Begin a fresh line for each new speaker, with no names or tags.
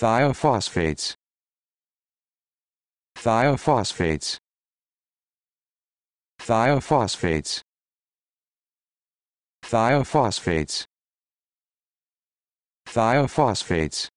thiophosphates thiophosphates thiophosphates thiophosphates thiophosphates